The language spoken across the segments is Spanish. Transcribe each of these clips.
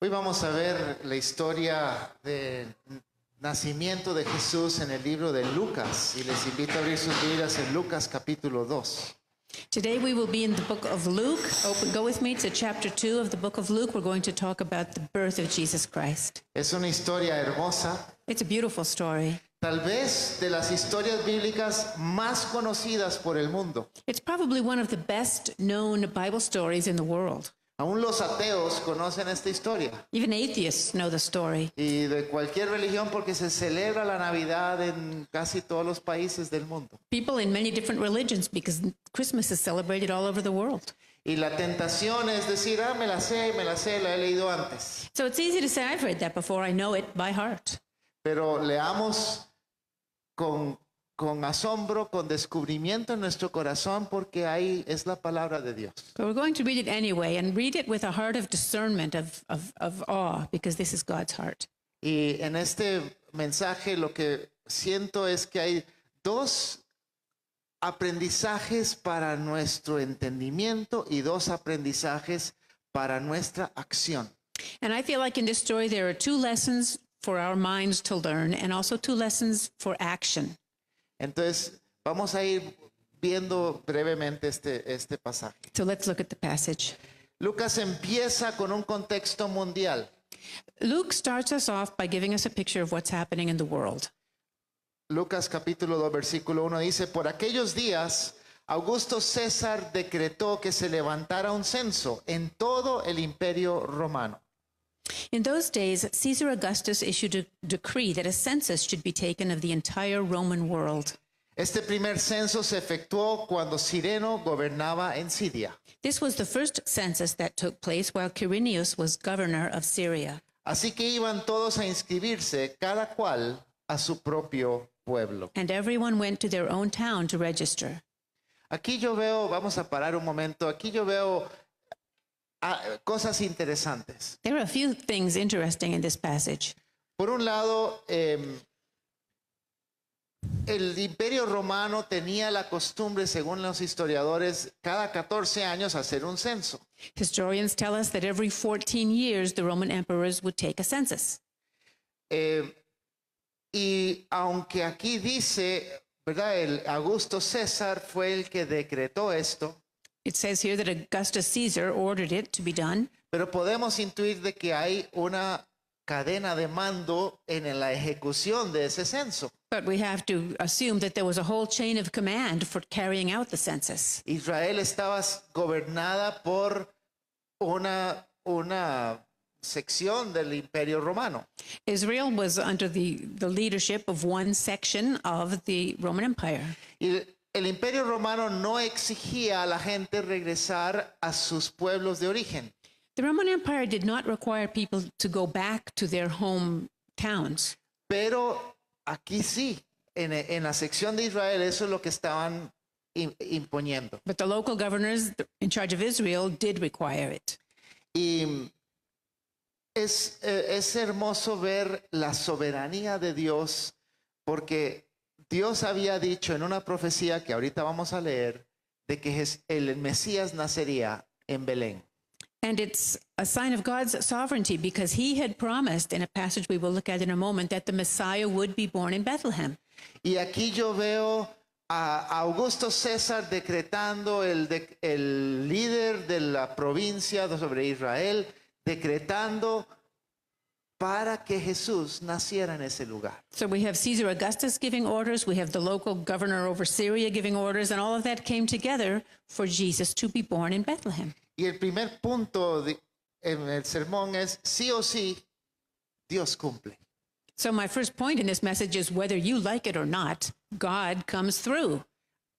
Hoy vamos a ver la historia del nacimiento de Jesús en el libro de Lucas y les invito a abrir sus vidas en Lucas capítulo 2. Today we will be in the book of Luke. Open, go with me to chapter 2 of the book of Luke. We're going to talk about the birth of Jesus Christ. Es una historia hermosa. It's a beautiful story. Tal vez de las historias bíblicas más conocidas por el mundo. It's probably one of the best known Bible stories in the world. Aún los ateos conocen esta historia. Even atheists know the story. Y de cualquier religión porque se celebra la Navidad en casi todos los países del mundo. People in many different religions because Christmas is celebrated all over the world. Y la tentación es decir, ah, me la sé, me la sé, la he leído antes. So it's easy to say I've read that before, I know it by heart. Pero leamos con con asombro, con descubrimiento en nuestro corazón, porque ahí es la palabra de Dios. But we're going to read it anyway, and read it with a heart of discernment, of, of, of awe, because this is God's heart. Y en este mensaje lo que siento es que hay dos aprendizajes para nuestro entendimiento y dos aprendizajes para nuestra acción. And I feel like in this story there are two lessons for our minds to learn and also two lessons for action. Entonces, vamos a ir viendo brevemente este, este pasaje. Lucas empieza con un contexto mundial. Lucas capítulo 2 versículo 1 dice, por aquellos días Augusto César decretó que se levantara un censo en todo el imperio romano. In those days, Caesar Augustus issued a decree that a census should be taken of the entire Roman world. Este primer censo se efectuó cuando gobernaba en Siria. This was the first census that took place while Quirinius was governor of Syria. Así que iban todos a inscribirse, cada cual a su propio pueblo. And everyone went to their own town to register. Aquí yo veo, vamos a parar un momento, aquí yo veo Eh, cosas interesantes. There are a few things interesting in this passage. Por un lado, eh, el imperio romano tenía la costumbre, según los historiadores, cada 14 años hacer un censo. Historians tell us that every 14 years the Roman emperors would take a census. Eh, y aunque aquí dice, ¿verdad? El Augusto César fue el que decretó esto. It says here that Augustus Caesar ordered it to be done. Pero podemos intuir de que hay una cadena de mando en la ejecución de ese censo. But we have to assume that there was a whole chain of command for carrying out the census. Israel estaba gobernada por una una sección del Imperio Romano. Israel was under the the leadership of one section of the Roman Empire. Y el imperio romano no exigía a la gente regresar a sus pueblos de origen. The Roman Empire did not require people to go back to their hometowns. Pero aquí sí, en, en la sección de Israel eso es lo que estaban imponiendo. But the local governors in charge of Israel did require it. Y es, eh, es hermoso ver la soberanía de Dios porque Dios había dicho en una profecía que ahorita vamos a leer de que el Mesías nacería en Belén. And it's a sign of God's sovereignty because he had promised in a passage we will look at in a moment that the Messiah would be born in Bethlehem. Y aquí yo veo a Augusto César decretando el, de, el líder de la provincia sobre Israel decretando para que Jesús naciera en ese lugar. So we have Caesar Augustus giving orders, we have the local governor over Syria giving orders, and all of that came together for Jesus to be born in Bethlehem. Y el primer punto de, en el sermón es sí o sí Dios cumple. So my first point in this message is whether you like it or not, God comes through.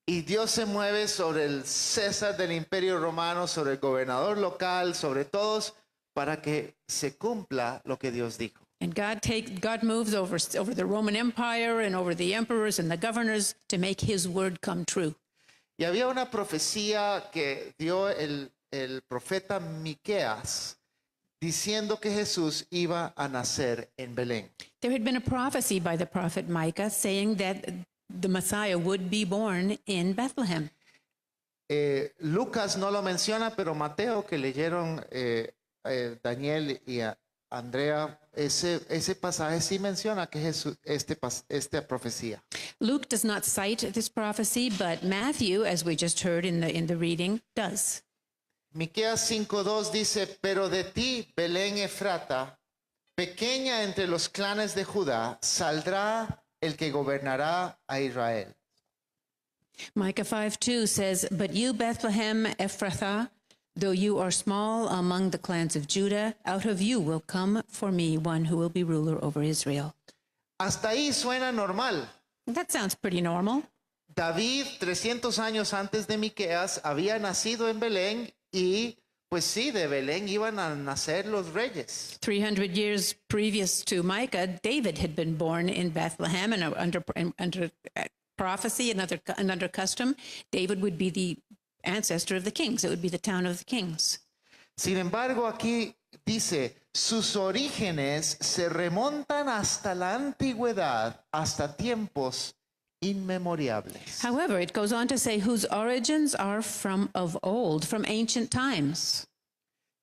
Y Dios se mueve sobre el César del Imperio Romano, sobre el gobernador local, sobre todos para que se cumpla lo que Dios dijo. And God take God moves over over the Roman Empire and over the emperors and the governors to make his word come true. Y había una profecía que dio el el profeta Miqueas diciendo que Jesús iba a nacer en Belén. There had been a prophecy by the prophet Micah saying that the Messiah would be born in Bethlehem. Eh, Lucas no lo menciona, pero Mateo que leyeron eh, eh, Daniel y a Andrea, ese, ese pasaje sí menciona que Jesús, este, esta profecía. Luke does not cite this prophecy, but Matthew, as we just heard in the, in the reading, does. Miqueas 5:2 dice, "Pero de ti, Belén Efrata, pequeña entre los clanes de Judá, saldrá el que gobernará a Israel." Micah 5:2 says, "But you, Bethlehem Ephrathah, Though you are small among the clans of Judah, out of you will come for me one who will be ruler over Israel. Hasta ahí suena normal. That sounds pretty normal. David, 300 años antes de Miqueas, había nacido en Belén y pues sí, de Belén iban a nacer los reyes. 300 years previous to Micah, David had been born in Bethlehem and under, under uh, prophecy and under, and under custom, David would be the ancestor of the kings. It would be the town of the kings. Sin embargo, aquí dice, sus orígenes se remontan hasta la antigüedad, hasta tiempos inmemorables. However, it goes on to say whose origins are from of old, from ancient times.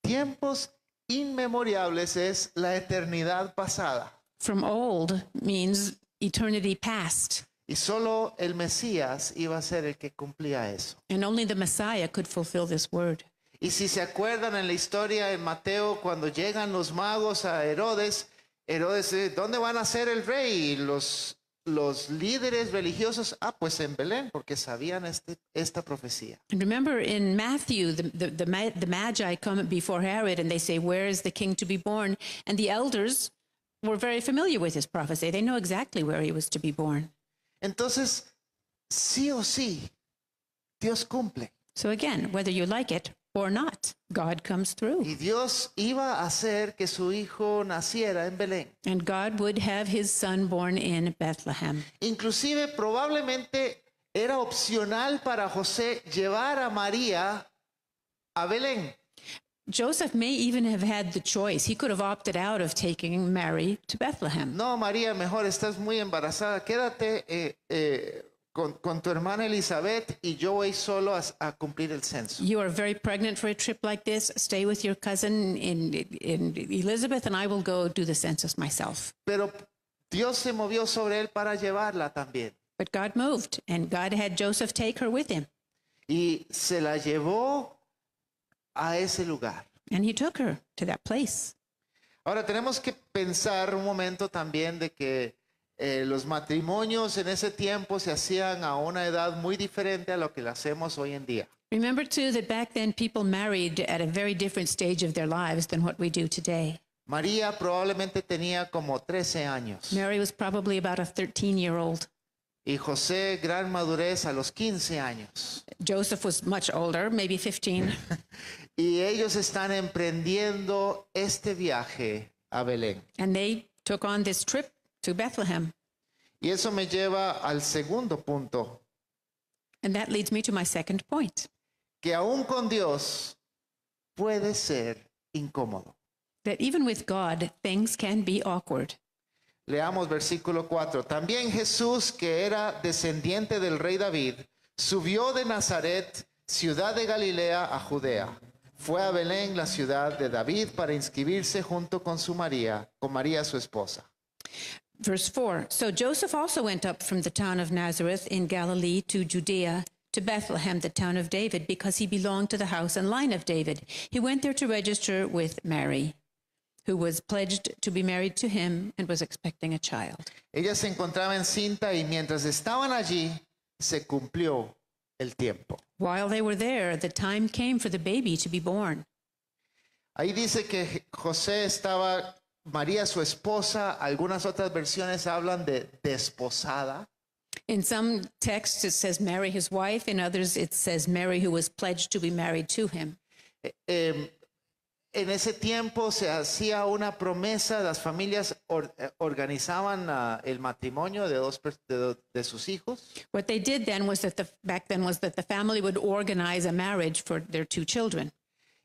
Tiempos inmemorables es la eternidad pasada. From old means eternity past. Y solo el Mesías iba a ser el que cumplía eso. And only the Messiah could fulfill this word. Y si se acuerdan en la historia en Mateo, cuando llegan los magos a Herodes, Herodes dice, ¿dónde van a ser el rey? Y los, los líderes religiosos, ah, pues en Belén, porque sabían este, esta profecía. remember in Matthew, the, the, the, the Magi come before Herod and they say, where is the king to be born? And the elders were very familiar with his prophecy. They know exactly where he was to be born. Entonces, sí o sí, Dios cumple. So again, whether you like it or not, God comes through. Y Dios iba a hacer que su hijo naciera en Belén. And God would have his son born in Bethlehem. Inclusive probablemente era opcional para José llevar a María a Belén. Joseph may even have had the choice. He could have opted out of taking Mary to Bethlehem. No, María, mejor estás muy embarazada. Quédate eh, eh, con, con, tu hermana Elizabeth y yo voy solo a, a, cumplir el censo. You are very pregnant for a trip like this. Stay with your cousin in, in Elizabeth and I will go do the census myself. Pero Dios se movió sobre él para llevarla también. But God moved and God had Joseph take her with him. Y se la llevó a ese lugar. And he took her to that place. Ahora tenemos que pensar un momento también de que eh, los matrimonios en ese tiempo se hacían a una edad muy diferente a lo que lo hacemos hoy en día. Remember too that back then people married at a very different stage of their lives than what we do today. María probablemente tenía como 13 años. Mary was probably about a 13 year old. Y José, gran madurez a los 15 años. Joseph was much older, maybe 15. y ellos están emprendiendo este viaje a Belén. And they took on this trip to Bethlehem. Y eso me lleva al segundo punto. And that leads me to my second point. Que aún con Dios puede ser incómodo. That even with God, things can be awkward. Leamos versículo 4. También Jesús, que era descendiente del rey David, subió de Nazaret, ciudad de Galilea, a Judea. Fue a Belén, la ciudad de David, para inscribirse junto con su María, con María su esposa. Verse 4 So Joseph also went up from the town of Nazareth in Galilee to Judea, to Bethlehem, the town of David, because he belonged to the house and line of David. He went there to register with Mary who was pledged to be married to him and was expecting a child. Ella se encontraba encinta y mientras estaban allí se cumplió el tiempo. While they were there, the time came for the baby to be born. Ahí dice que José estaba María su esposa, algunas otras versiones hablan de desposada. In some texts it says Mary his wife, in others it says Mary who was pledged to be married to him. Eh, eh, en ese tiempo se hacía una promesa, las familias or, eh, organizaban uh, el matrimonio de dos de, de, sus hijos. What they did then was that the, back then was that the family would organize a marriage for their two children.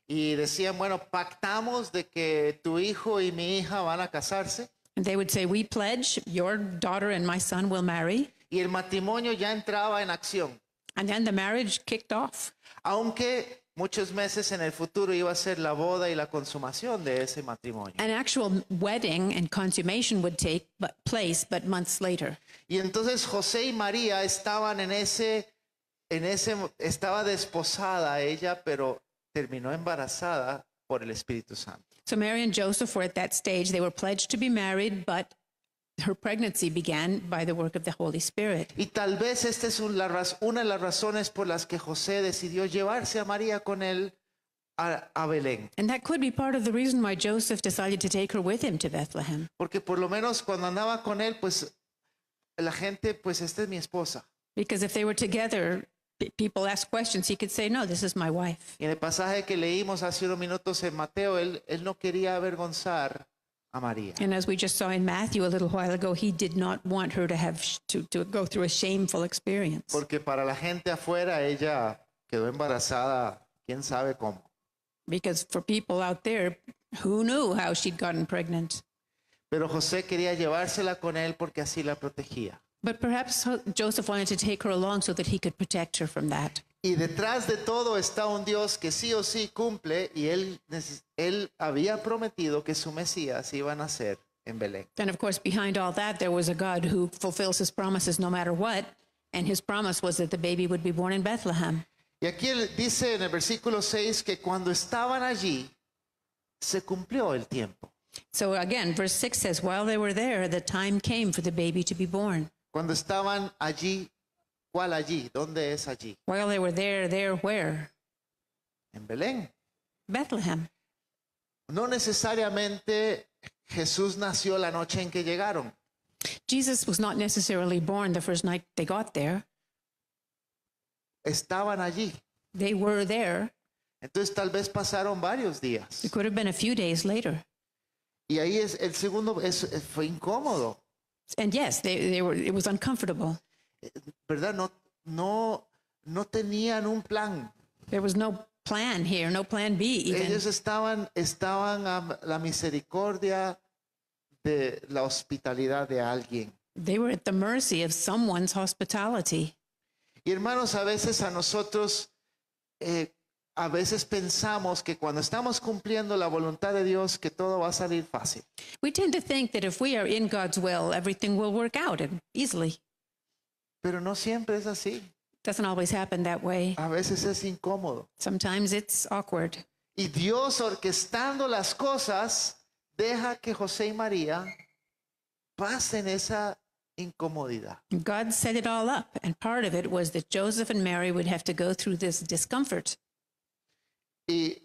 Y decían, bueno, pactamos de que tu hijo y mi hija van a casarse. And they would say, we pledge your daughter and my son will marry. Y el matrimonio ya entraba en acción. And then the marriage kicked off. Aunque muchos meses en el futuro iba a ser la boda y la consumación de ese matrimonio. An actual wedding and consummation would take place but months later. Y entonces José y María estaban en ese en ese estaba desposada ella, pero terminó embarazada por el Espíritu Santo. So Mary and Joseph were at that stage. They were pledged to be married, but her pregnancy began by the work of the Holy Spirit. Y tal vez esta es una de las razones por las que José decidió llevarse a María con él a, a Belén. And that could be part of the reason why Joseph decided to take her with him to Bethlehem. Porque por lo menos cuando andaba con él, pues la gente, pues esta es mi esposa. Because if they were together, people ask questions, he could say, no, this is my wife. Y en el pasaje que leímos hace unos minutos en Mateo, él, él no quería avergonzar a María. And as we just saw in Matthew a little while ago, he did not want her to have to, to go through a shameful experience. Porque para la gente afuera ella quedó embarazada, quién sabe cómo. Because for people out there, who knew how she'd gotten pregnant? Pero José quería llevársela con él porque así la protegía. But perhaps Joseph wanted to take her along so that he could protect her from that. Y detrás de todo está un Dios que sí o sí cumple y él, él había prometido que su Mesías iba a nacer en Belén. And of course, behind all that, there was a God who fulfills his promises no matter what, and his promise was that the baby would be born in Bethlehem. Y aquí dice en el versículo 6 que cuando estaban allí, se cumplió el tiempo. So again, verse 6 says, while they were there, the time came for the baby to be born. Cuando estaban allí, ¿Cuál allí? ¿Dónde es allí? While they were there, there where? En Belén. Bethlehem. No necesariamente Jesús nació la noche en que llegaron. Jesus was not necessarily born the first night they got there. Estaban allí. They were there. Entonces tal vez pasaron varios días. It could have been a few days later. Y ahí es el segundo es, fue incómodo. And yes, they, they were, it was uncomfortable. ¿verdad? No, no, no tenían un plan. There was no plan here, no plan B even. Ellos estaban, estaban a la misericordia de la hospitalidad de alguien. They were at the mercy of someone's hospitality. Y hermanos, a veces a nosotros, eh, a veces pensamos que cuando estamos cumpliendo la voluntad de Dios, que todo va a salir fácil. We tend to think that if we are in God's will, everything will work out easily. Pero no siempre es así. Doesn't always happen that way. A veces es incómodo. Sometimes it's awkward. Y Dios orquestando las cosas deja que José y María pasen esa incomodidad. God set it all up and part of it was that Joseph and Mary would have to go through this discomfort. Y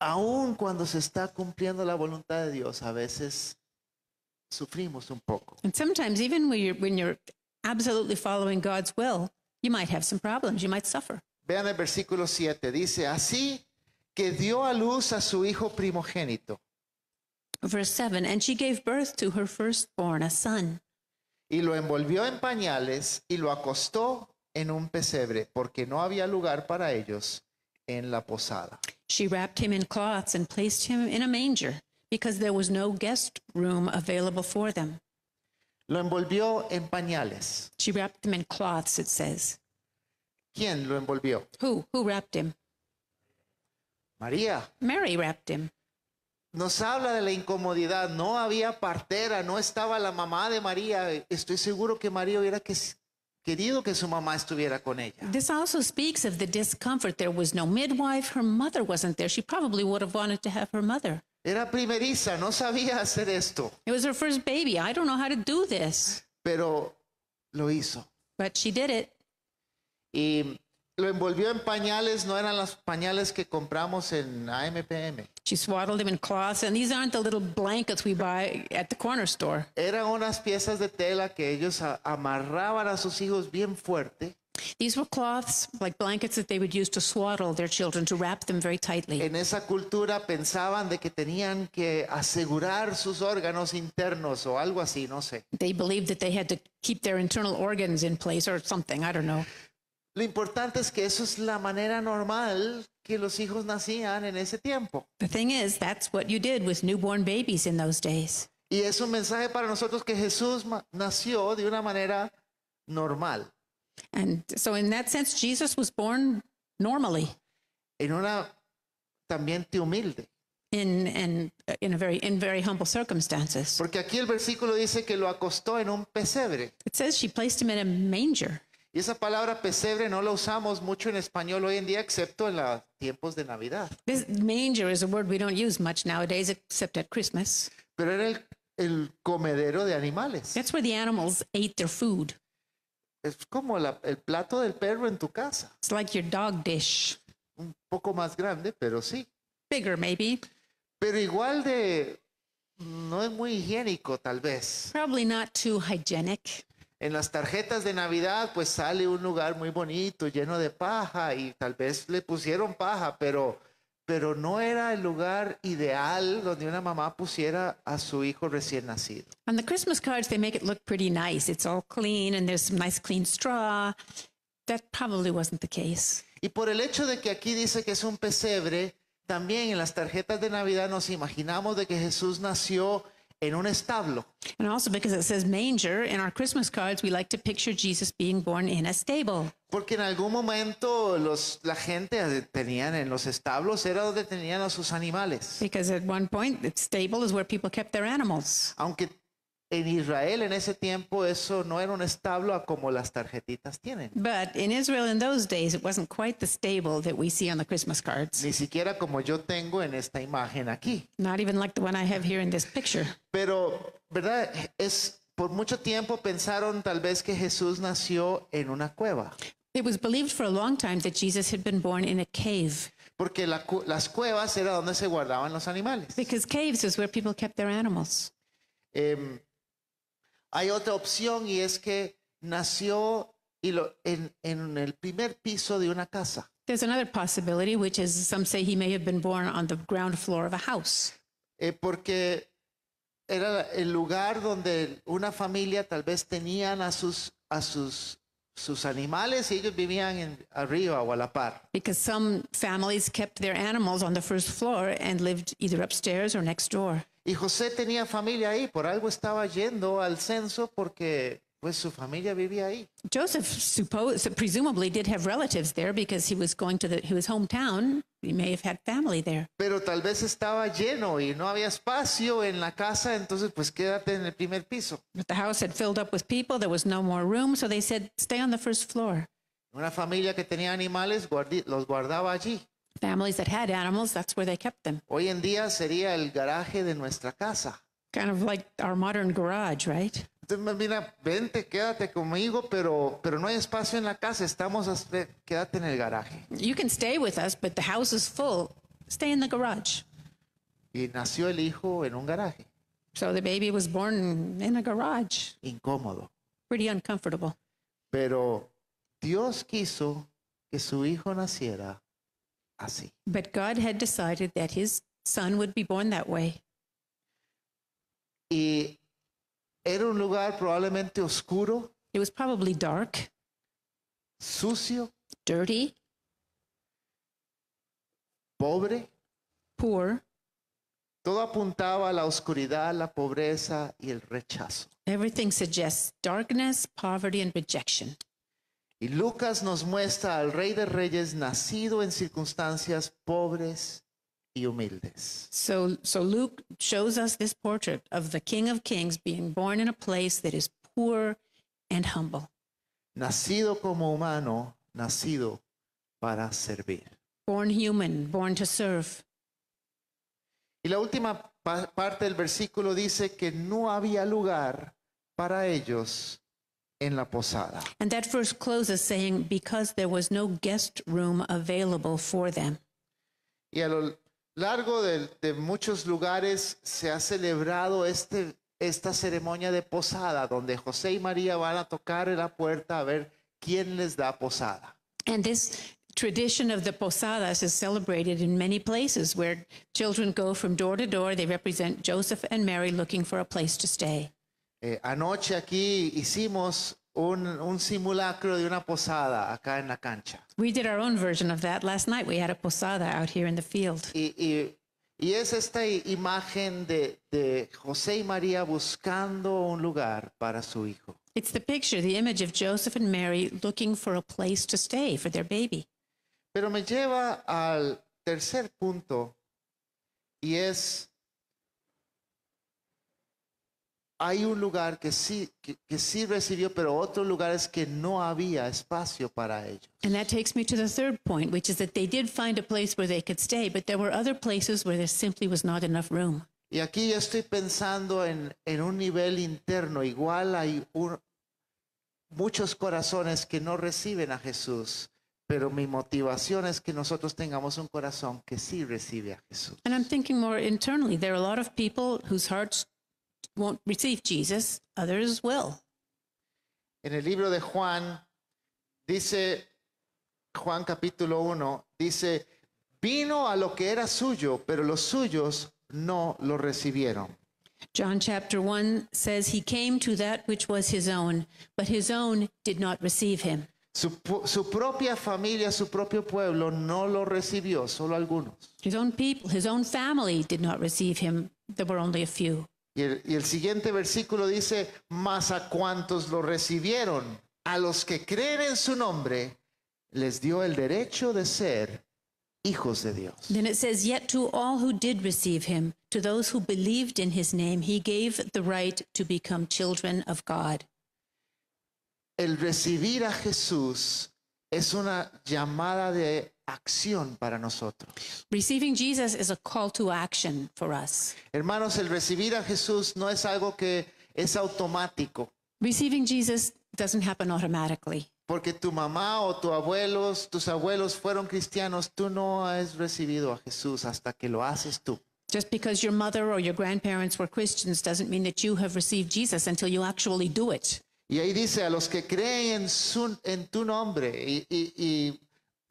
aun cuando se está cumpliendo la voluntad de Dios, a veces sufrimos un poco. And sometimes, even when you're, when you're absolutely following God's will, you might have some problems, you might suffer. Vean el versículo 7, dice, así que dio a luz a su hijo primogénito. Verse 7, and she gave birth to her firstborn, a son. Y lo envolvió en pañales y lo acostó en un pesebre, porque no había lugar para ellos en la posada. She wrapped him in cloths and placed him in a manger. because there was no guest room available for them. Lo envolvió en pañales. She wrapped them in cloths, it says. ¿Quién lo envolvió? Who? Who wrapped him? María. Mary wrapped him. Nos habla de la incomodidad. No había partera, no estaba la mamá de María. Estoy seguro que María hubiera que, querido que su mamá estuviera con ella. This also speaks of the discomfort. There was no midwife. Her mother wasn't there. She probably would have wanted to have her mother. Era primeriza, no sabía hacer esto. It was her first baby. I don't know how to do this. Pero lo hizo. But she did it. Y lo envolvió en pañales, no eran los pañales que compramos en AMPM. She swaddled him in cloths, and these aren't the little blankets we buy at the corner store. Eran unas piezas de tela que ellos amarraban a sus hijos bien fuerte. These were cloths like blankets that they would use to swaddle their children, to wrap them very tightly. En esa cultura pensaban de que tenían que asegurar sus órganos internos o algo así, no sé. They believed that they had to keep their internal organs in place or something, I don't know. Lo importante es que eso es la manera normal que los hijos nacían en ese tiempo. The thing is, that's what you did with newborn babies in those days. Y es un mensaje para nosotros que Jesús nació de una manera normal. And so in that sense, Jesus was born normally. En una ambiente humilde. In, in, in, a very, in very humble circumstances. Porque aquí el versículo dice que lo acostó en un pesebre. It says she placed him in a manger. Y esa palabra pesebre no la usamos mucho en español hoy en día, excepto en los tiempos de Navidad. This manger is a word we don't use much nowadays, except at Christmas. Pero era el, el comedero de animales. That's where the animals ate their food. Es como el plato del perro en tu casa. dog dish. Un poco más grande, pero sí. Bigger maybe. Pero igual de no es muy higiénico tal vez. Probably not too hygienic. En las tarjetas de Navidad pues sale un lugar muy bonito, lleno de paja y tal vez le pusieron paja, pero pero no era el lugar ideal donde una mamá pusiera a su hijo recién nacido. On the Christmas cards they make it look pretty nice. It's all clean and there's some nice clean straw. That probably wasn't the case. Y por el hecho de que aquí dice que es un pesebre, también en las tarjetas de Navidad nos imaginamos de que Jesús nació en un establo. And also because it says manger in our Christmas cards we like to picture Jesus being born in a stable. Porque en algún momento los, la gente tenían en los establos era donde tenían a sus animales. Aunque en Israel en ese tiempo eso no era un establo como las tarjetitas tienen. Israel Ni siquiera como yo tengo en esta imagen aquí. Pero, ¿verdad? Es por mucho tiempo pensaron tal vez que Jesús nació en una cueva. It was believed for a long time that Jesus had been born in a cave. Porque la las cuevas era donde se guardaban los animales. Because caves is where people kept their animals. Um, hay otra opción y es que nació y lo, en, en el primer piso de una casa. There's another possibility, which is some say he may have been born on the ground floor of a house. Eh, porque era el lugar donde una familia tal vez tenían a sus, a sus sus animales y ellos vivían en, arriba o a la par. Because some families kept their animals on the first floor and lived either upstairs or next door. Y José tenía familia ahí, por algo estaba yendo al censo porque pues su familia vivía ahí. Joseph suppose, presumably did have relatives there because he was going to the, his hometown. He may have had family there. Pero tal vez estaba lleno y no había espacio en la casa, entonces pues quédate en el primer piso. But the house had filled up with people. There was no more room, so they said, "Stay on the first floor." Una familia que tenía animales los guardaba allí. Families that had animals, that's where they kept them. Hoy en día sería el garaje de nuestra casa. Kind of like our modern garage, right? Mira, vente, quédate conmigo, pero, pero no hay espacio en la casa. Estamos, hasta, quédate en el garaje. You can stay with us, but the house is full. Stay in the garage. Y nació el hijo en un garaje. So the baby was born in a garage. Incómodo. Pretty uncomfortable. Pero Dios quiso que su hijo naciera así. But God had decided that his son would be born that way. Y era un lugar probablemente oscuro. It was probably dark, sucio, dirty, pobre. Poor. Todo apuntaba a la oscuridad, la pobreza y el rechazo. Everything suggests darkness, poverty and rejection. Y Lucas nos muestra al Rey de Reyes nacido en circunstancias pobres y humildes. So, so Luke shows us this portrait of the King of Kings being born in a place that is poor and humble. Nacido como humano, nacido para servir. Born human, born to serve. Y la última pa parte del versículo dice que no había lugar para ellos en la posada. And that verse closes saying because there was no guest room available for them. Y a lo largo de, de, muchos lugares se ha celebrado este, esta ceremonia de posada, donde José y María van a tocar la puerta a ver quién les da posada. And this tradition of the posadas is celebrated in many places where children go from door to door. They represent Joseph and Mary looking for a place to stay. Eh, anoche aquí hicimos un, un simulacro de una posada acá en la cancha. We did our own version of that last night. We had a posada out here in the field. Y, y, y es esta imagen de, de José y María buscando un lugar para su hijo. It's the picture, the image of Joseph and Mary looking for a place to stay for their baby. Pero me lleva al tercer punto y es hay un lugar que sí, que, que sí recibió, pero otros lugares que no había espacio para ellos. And that takes me to the third point, which is that they did find a place where they could stay, but there were other places where there simply was not enough room. Y aquí ya estoy pensando en, en un nivel interno. Igual hay un, muchos corazones que no reciben a Jesús, pero mi motivación es que nosotros tengamos un corazón que sí recibe a Jesús. And I'm thinking more internally. There are a lot of people whose hearts won't receive Jesus, others will. En el libro de Juan dice Juan capítulo 1 dice vino a lo que era suyo, pero los suyos no lo recibieron. John chapter 1 says he came to that which was his own, but his own did not receive him. Su, su, propia familia, su propio pueblo no lo recibió, solo algunos. His own people, his own family did not receive him. There were only a few. Y el, siguiente versículo dice, mas a cuantos lo recibieron, a los que creen en su nombre, les dio el derecho de ser hijos de Dios. Then it says, yet to all who did receive him, to those who believed in his name, he gave the right to become children of God. El recibir a Jesús es una llamada de acción para nosotros. Receiving Jesus is a call to action for us. Hermanos, el recibir a Jesús no es algo que es automático. Receiving Jesus doesn't happen automatically. Porque tu mamá o tus abuelos, tus abuelos fueron cristianos, tú no has recibido a Jesús hasta que lo haces tú. Just because your mother or your grandparents were Christians doesn't mean that you have received Jesus until you actually do it. Y ahí dice a los que creen en, su, en tu nombre y, y, y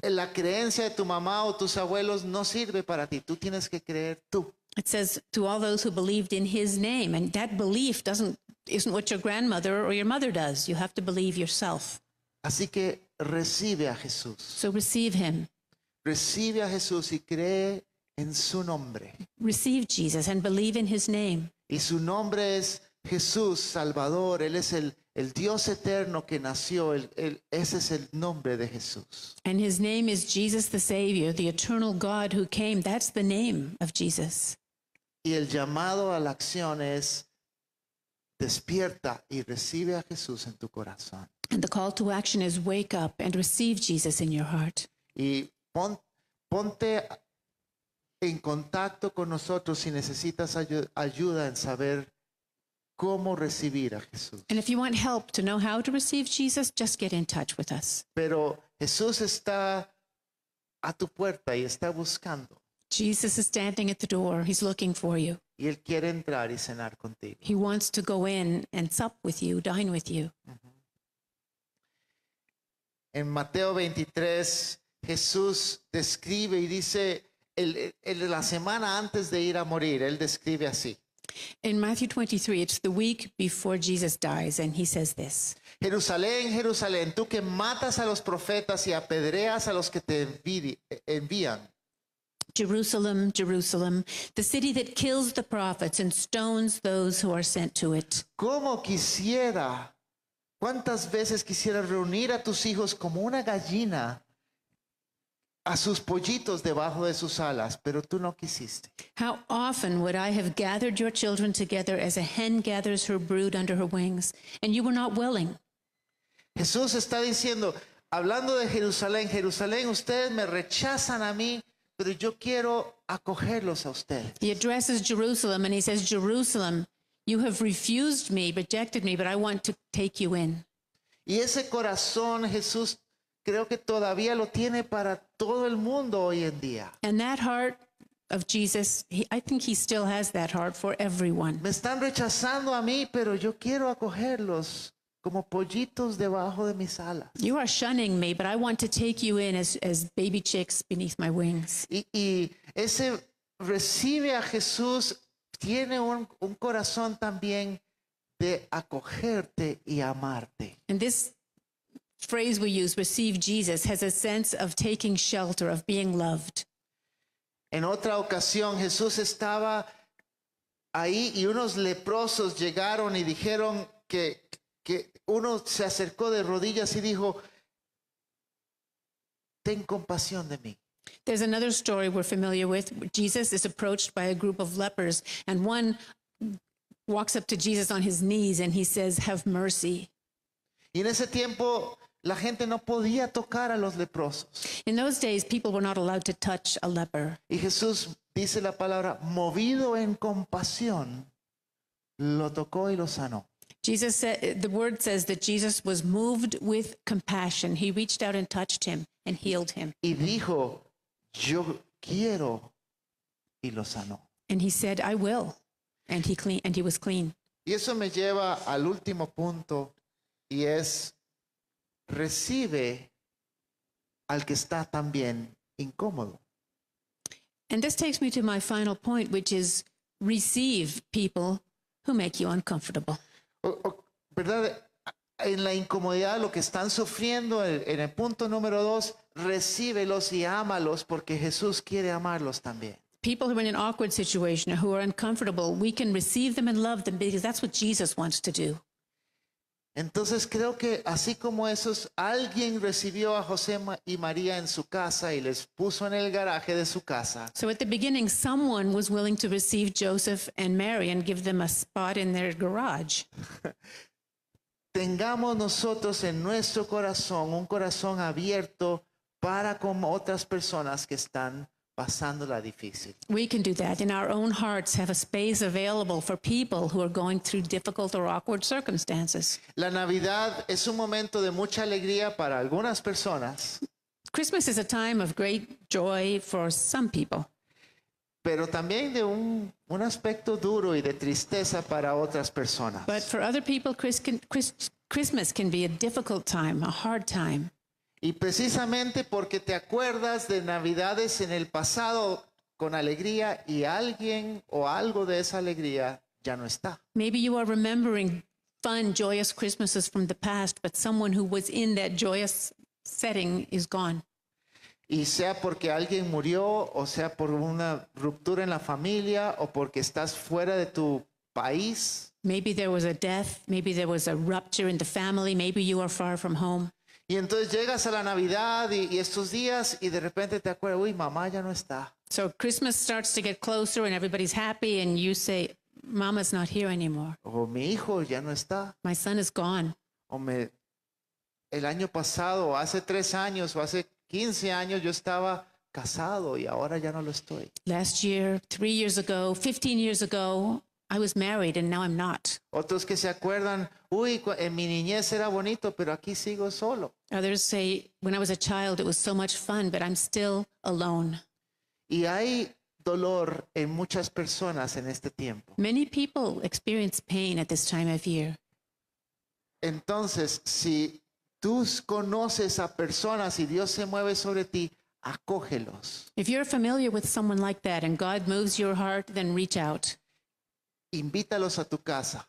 la creencia de tu mamá o tus abuelos no sirve para ti. Tú tienes que creer tú. It says to all those who believed in his name and that belief doesn't isn't what your grandmother or your mother does. You have to believe yourself. Así que recibe a Jesús. So receive him. Recibe a Jesús y cree en su nombre. Receive Jesus and believe in his name. Y su nombre es Jesús Salvador, él es el el Dios eterno que nació, el, ese es el nombre de Jesús. And his name is Jesus the Savior, the eternal God who came. That's the name of Jesus. Y el llamado a la acción es despierta y recibe a Jesús en tu corazón. And the call to action is wake up and receive Jesus in your heart. Y ponte en contacto con nosotros si necesitas ayuda en saber cómo recibir a Jesús. And if you want help to know how to receive Jesus, just get in touch with us. Pero Jesús está a tu puerta y está buscando. Jesus is standing at the door. He's looking for you. Y él quiere entrar y cenar contigo. He wants to go in and sup with you, dine with you. En Mateo 23, Jesús describe y dice, el, el, la semana antes de ir a morir, él describe así. In Matthew 23, it's the week before Jesus dies, and he says this. Jerusalén, Jerusalén, tú que matas a los profetas y apedreas a los que te eh, envían. Jerusalem, Jerusalem, the city that kills the prophets and stones those who are sent to it. Como quisiera, cuántas veces quisiera reunir a tus hijos como una gallina a sus pollitos debajo de sus alas, pero tú no quisiste. How often would I have gathered your children together as a hen gathers her brood under her wings, and you were not willing. Jesús está diciendo, hablando de Jerusalén, Jerusalén, ustedes me rechazan a mí, pero yo quiero acogerlos a ustedes. He addresses Jerusalem and he says, Jerusalem, you have refused me, rejected me, but I want to take you in. Y ese corazón Jesús creo que todavía lo tiene para todo el mundo hoy en día. And that heart of Jesus, he, I think he still has that heart for everyone. Me están rechazando a mí, pero yo quiero acogerlos como pollitos debajo de mis alas. You are shunning me, but I want to take you in as, as baby chicks beneath my wings. Y, y ese recibe a Jesús tiene un, un corazón también de acogerte y amarte. And this phrase we use, receive Jesus, has a sense of taking shelter, of being loved. En otra ocasión Jesús estaba ahí y unos leprosos llegaron y dijeron que, que uno se acercó de rodillas y dijo, ten compasión de mí. There's another story we're familiar with. Jesus is approached by a group of lepers, and one walks up to Jesus on his knees and he says, Have mercy. Y en ese tiempo La gente no podía tocar a los leprosos. In those days, people were not allowed to touch a leper. Y Jesús dice la palabra, movido en compasión, lo tocó y lo sanó. Jesus said, the word says that Jesus was moved with compassion. He reached out and touched him and healed him. Y dijo, yo quiero y lo sanó. And he said, I will. And he clean and he was clean. Y eso me lleva al último punto y es recibe al que está también incómodo. And this takes me to my final point, which is receive people who make you uncomfortable. O, o, ¿Verdad? En la incomodidad, lo que están sufriendo, en, en el punto número dos, recíbelos y ámalos porque Jesús quiere amarlos también. People who are in an awkward situation or who are uncomfortable, we can receive them and love them because that's what Jesus wants to do. Entonces creo que así como esos, alguien recibió a José y María en su casa y les puso en el garaje de su casa. So the beginning, someone was willing to receive Joseph and Mary and give them a spot in their garage. Tengamos nosotros en nuestro corazón un corazón abierto para como otras personas que están pasándola difícil. We can do that in our own hearts, have a space available for people who are going through difficult or awkward circumstances. La Navidad es un momento de mucha alegría para algunas personas. Christmas is a time of great joy for some people. Pero también de un, un aspecto duro y de tristeza para otras personas. But for other people, Chris can, Chris, Christmas can be a difficult time, a hard time. Y precisamente porque te acuerdas de Navidades en el pasado con alegría y alguien o algo de esa alegría ya no está. Maybe you are remembering fun, joyous Christmases from the past, but someone who was in that joyous setting is gone. Y sea porque alguien murió, o sea por una ruptura en la familia, o porque estás fuera de tu país. Maybe there was a death, maybe there was a rupture in the family, maybe you are far from home. Y entonces llegas a la Navidad y, y, estos días y de repente te acuerdas, uy, mamá ya no está. So Christmas starts to get closer and everybody's happy and you say, Mama's not here anymore. O mi hijo ya no está. My son is gone. O me, el año pasado, hace tres años o hace 15 años yo estaba casado y ahora ya no lo estoy. Last year, three years ago, 15 years ago, I was married and now I'm not. Otros que se acuerdan, uy, en mi niñez era bonito, pero aquí sigo solo. Others say, when I was a child, it was so much fun, but I'm still alone. Y hay dolor en muchas personas en este tiempo. Many people experience pain at this time of year. Entonces, si tú conoces a personas y Dios se mueve sobre ti, acógelos. If you're familiar with someone like that and God moves your heart, then reach out. Invítalos a tu casa.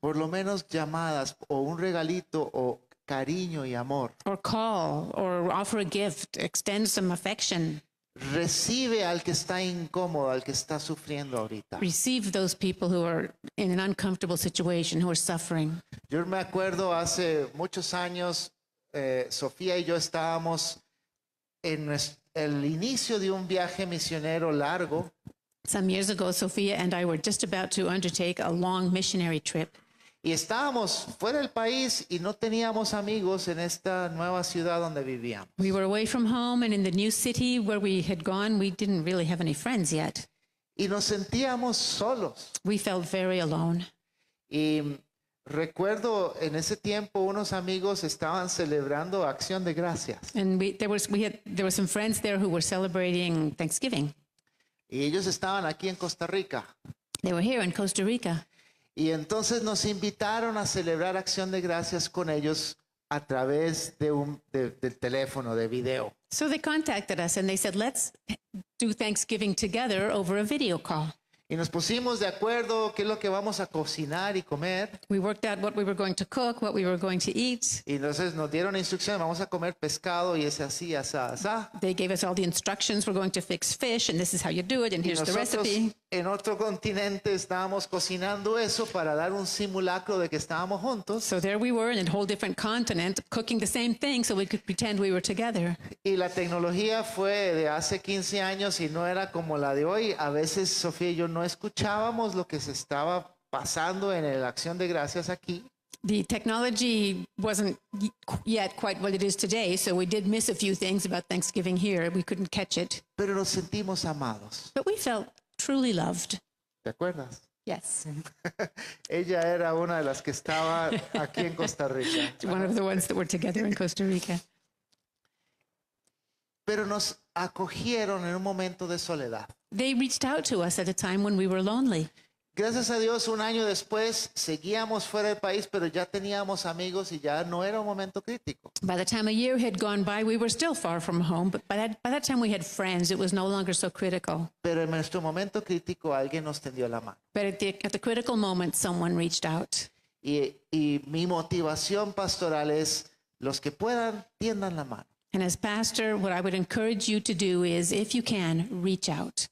Por lo menos llamadas o un regalito o cariño y amor. Or call or offer a gift, extend some affection. Recibe al que está incómodo, al que está sufriendo ahorita. people who are in an uncomfortable situation, who are suffering. Yo me acuerdo hace muchos años, eh, Sofía y yo estábamos en el inicio de un viaje misionero largo. Some years ago, Sofia and I were just about to undertake a long missionary trip. Y estábamos fuera del país y no teníamos amigos en esta nueva ciudad donde vivíamos. We were away from home and in the new city where we had gone, we didn't really have any friends yet. Y nos sentíamos solos. We felt very alone. Y recuerdo en ese tiempo unos amigos estaban celebrando Acción de Gracias. And we, there was we had there were some friends there who were celebrating Thanksgiving. Y ellos estaban aquí en Costa Rica. They were here in Costa Rica. Y entonces nos invitaron a celebrar acción de gracias con ellos a través de del teléfono de video. So they contacted us and they said, "Let's do Thanksgiving together over a video call." Y nos pusimos de acuerdo qué es lo que vamos a cocinar y comer. We worked out what we were going to cook, what we were going to eat. Y entonces nos dieron instrucciones, vamos a comer pescado y es así, asá, asá. They gave us all the instructions, we're going to fix fish and this is how you do it and y here's the recipe. en otro continente estábamos cocinando eso para dar un simulacro de que estábamos juntos. So there we were in a whole different continent cooking the same thing so we could pretend we were together. Y la tecnología fue de hace 15 años y no era como la de hoy. A veces Sofía y yo no escuchábamos lo que se estaba pasando en la acción de gracias aquí. The technology wasn't yet quite what it is today, so we did miss a few things about Thanksgiving here. We couldn't catch it. Pero nos sentimos amados. But we felt truly loved. ¿Te acuerdas? Yes. Ella era una de las que estaba aquí en Costa Rica. One of the ones that were together in Costa Rica. Pero nos acogieron en un momento de soledad. They reached out to us at a time when we were lonely. Gracias a Dios, un año después seguíamos fuera del país, pero ya teníamos amigos y ya no era un momento crítico. By the time a year had gone by, we were still far from home, but by that, by that time we had friends. It was no longer so critical. Pero en nuestro momento crítico alguien nos tendió la mano. But at the, critical moment, someone reached out. Y, y mi motivación pastoral es los que puedan tiendan la mano. And as pastor, what I would encourage you to do is, if you can, reach out.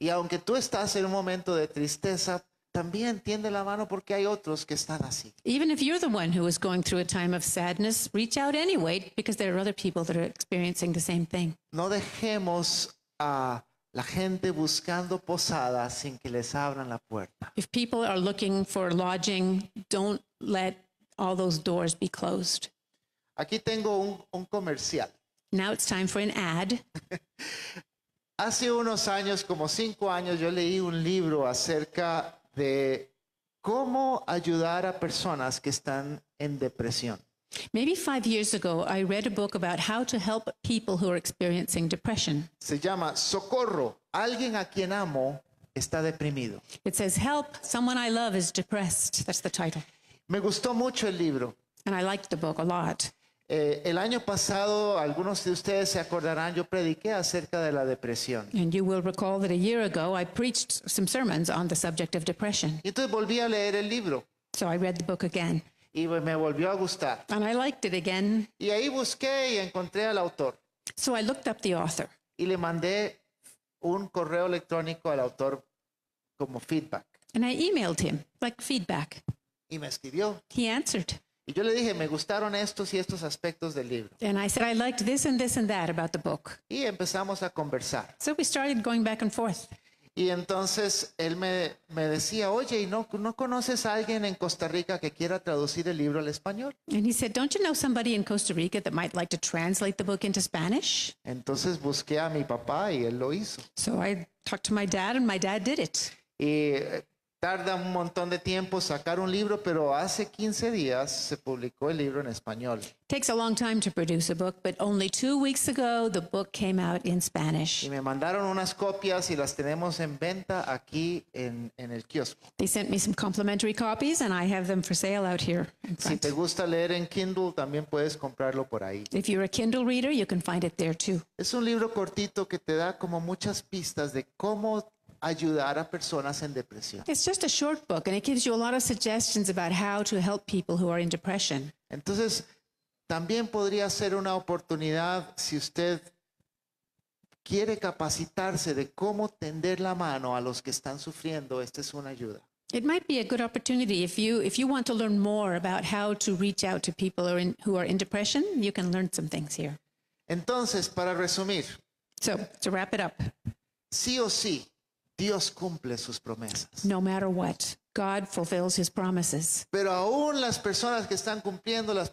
Y aunque tú estás en un momento de tristeza, también tiende la mano porque hay otros que están así. Even if you're the one who is going through a time of sadness, reach out anyway because there are other people that are experiencing the same thing. No dejemos a la gente buscando posadas sin que les abran la puerta. If people are looking for lodging, don't let all those doors be closed. Aquí tengo un, un comercial. Now it's time for an ad. Hace unos años, como cinco años, yo leí un libro acerca de cómo ayudar a personas que están en depresión. Maybe five years ago, I read a book about how to help people who are experiencing depression. Se llama Socorro. Alguien a quien amo está deprimido. It says Help, someone I love is depressed. That's the title. Me gustó mucho el libro. And I liked the book a lot. Eh, el año pasado, algunos de ustedes se acordarán, yo prediqué acerca de la depresión. And you will recall that a year ago I preached some sermons on the subject of depression. Y entonces volví a leer el libro. So I read the book again. Y me volvió a gustar. And I liked it again. Y ahí busqué y encontré al autor. So I looked up the author. Y le mandé un correo electrónico al autor como feedback. And I emailed him like feedback. Y me escribió. He answered. Y yo le dije, me gustaron estos y estos aspectos del libro. And I said I liked this and this and that about the book. Y empezamos a conversar. So we started going back and forth. Y entonces él me, me decía, oye, ¿y no, no conoces a alguien en Costa Rica que quiera traducir el libro al español? And he said, "Don't you know somebody in Costa Rica that might like to translate the book into Spanish?" Entonces busqué a mi papá y él lo hizo. So I talked to my dad and my dad did it. Y tarda un montón de tiempo sacar un libro, pero hace 15 días se publicó el libro en español. Takes a long time to produce a book, but only two weeks ago the book came out in Spanish. Y me mandaron unas copias y las tenemos en venta aquí en, en el kiosco. They sent me some complimentary copies and I have them for sale out here. Si te gusta leer en Kindle, también puedes comprarlo por ahí. If you're a Kindle reader, you can find it there too. Es un libro cortito que te da como muchas pistas de cómo ayudar a personas en depresión. It's just a short book and it gives you a lot of suggestions about how to help people who are in depression. Entonces, también podría ser una oportunidad si usted quiere capacitarse de cómo tender la mano a los que están sufriendo, esta es una ayuda. It might be a good opportunity if you if you want to learn more about how to reach out to people who are in, who are in depression, you can learn some things here. Entonces, para resumir. So, to wrap it up. Sí o sí, Dios cumple sus promesas. no matter what. God fulfills his promises. Pero aún las personas que están cumpliendo las,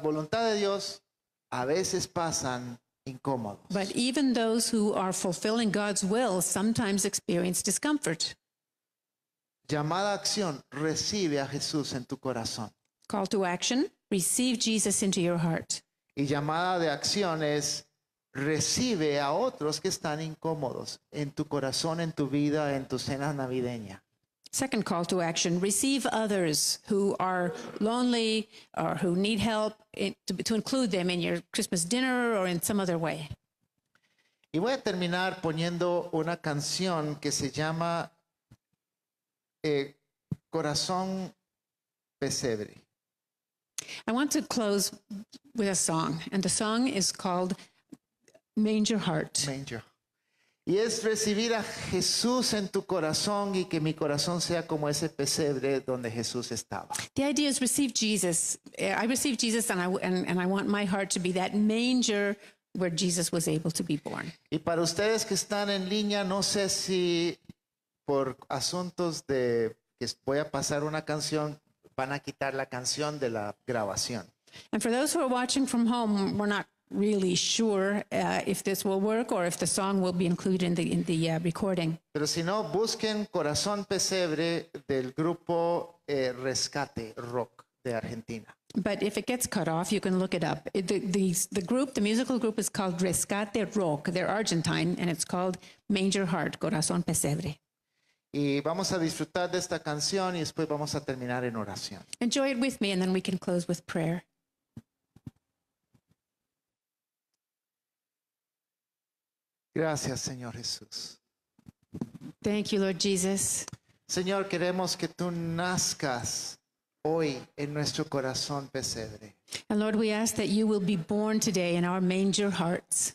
voluntad de Dios a veces pasan incómodos. But even those who are fulfilling God's will sometimes experience discomfort. Llamada acción, recibe a Jesús en tu corazón. Call to action receive Jesus into your heart. Y llamada de acción es recibe a otros que están incómodos en tu corazón, en tu vida, en tu cena navideña. Second call to action receive others who are lonely or who need help to, to include them in your Christmas dinner or in some other way. Y voy a terminar poniendo una canción que se llama eh, Corazón Pesebre. I want to close with a song, and the song is called manger heart. Manger. Y es recibir a Jesús en tu corazón y que mi corazón sea como ese pesebre donde Jesús estaba. The idea is receive Jesus. Eh, I receive Jesus and I, and, and I want my heart to be that manger where Jesus was able to be born. Y para ustedes que están en línea, no sé si por asuntos de que voy a pasar una canción, van a quitar la canción de la grabación. And for those who are watching from home, we're not really sure uh, if this will work or if the song will be included in the, in the uh, recording. Pero si no, busquen Corazón Pesebre del grupo eh, Rescate Rock de Argentina. But if it gets cut off, you can look it up. It, the, the, the group, the musical group is called Rescate Rock. They're Argentine and it's called Manger Heart, Corazón Pesebre. Y vamos a disfrutar de esta canción y después vamos a terminar en oración. Enjoy it with me and then we can close with prayer. Gracias, Señor Jesús. Thank you, Lord Jesus. Señor, queremos que tú nazcas hoy en nuestro corazón pesebre. And Lord, we ask that you will be born today in our manger hearts.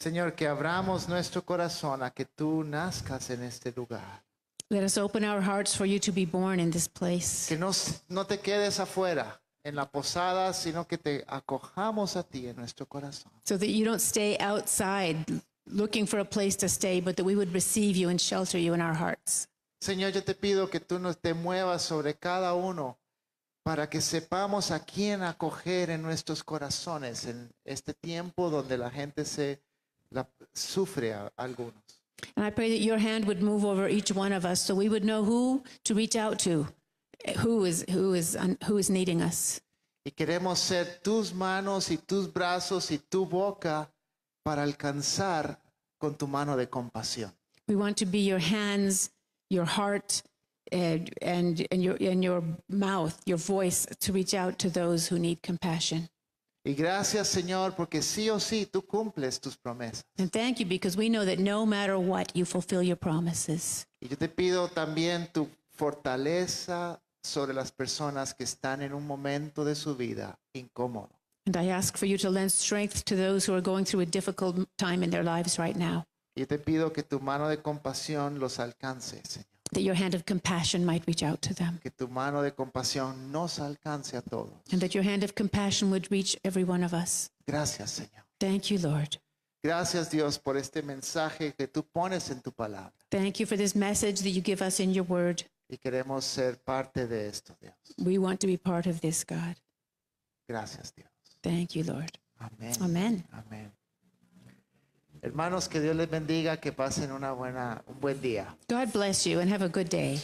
Señor, que abramos nuestro corazón a que tú nazcas en este lugar. Let us open our hearts for you to be born in this place. Que no, no te quedes afuera en la posada, sino que te acojamos a ti en nuestro corazón. So that you don't stay outside looking for a place to stay, but that we would receive you and shelter you in our hearts. Señor, yo te pido que tú nos te muevas sobre cada uno para que sepamos a quién acoger en nuestros corazones en este tiempo donde la gente se la, sufre a algunos. And I pray that your hand would move over each one of us so we would know who to reach out to, who is, who is, who is needing us. Y queremos ser tus manos y tus brazos y tu boca para alcanzar con tu mano de compasión. We want to be your hands, your heart, and, and, and, your, and your mouth, your voice to reach out to those who need compassion. Y gracias, Señor, porque sí o sí tú cumples tus promesas. And thank you because we know that no matter what, you fulfill your promises. Y yo te pido también tu fortaleza sobre las personas que están en un momento de su vida incómodo. And I ask for you to lend strength to those who are going through a difficult time in their lives right now. Y te pido que tu mano de compasión los alcance, Señor. That your hand of compassion might reach out to them. Que tu mano de compasión nos alcance a todos. And that your hand of compassion would reach every one of us. Gracias, Señor. Thank you, Lord. Gracias, Dios, por este mensaje que tú pones en tu palabra. Thank you for this message that you give us in your word. Y queremos ser parte de esto, Dios. We want to be part of this, God. Gracias, Dios. Thank you, Lord. Amén. Amén. Amén. Hermanos, que Dios les bendiga, que pasen una buena, un buen día. God bless you and have a good day.